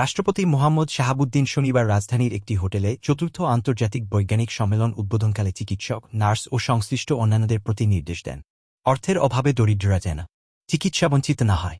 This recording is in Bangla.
রাষ্ট্রপতি মোহাম্মদ শাহাবুদ্দিন শনিবার রাজধানীর একটি হোটেলে চতুর্থ আন্তর্জাতিক বৈজ্ঞানিক সম্মেলন উদ্বোধনকালে চিকিৎসক নার্স ও সংশ্লিষ্ট অন্যান্যদের প্রতি নির্দেশ দেন অর্থের অভাবে দরিদ্ররা যেন বঞ্চিত না হয়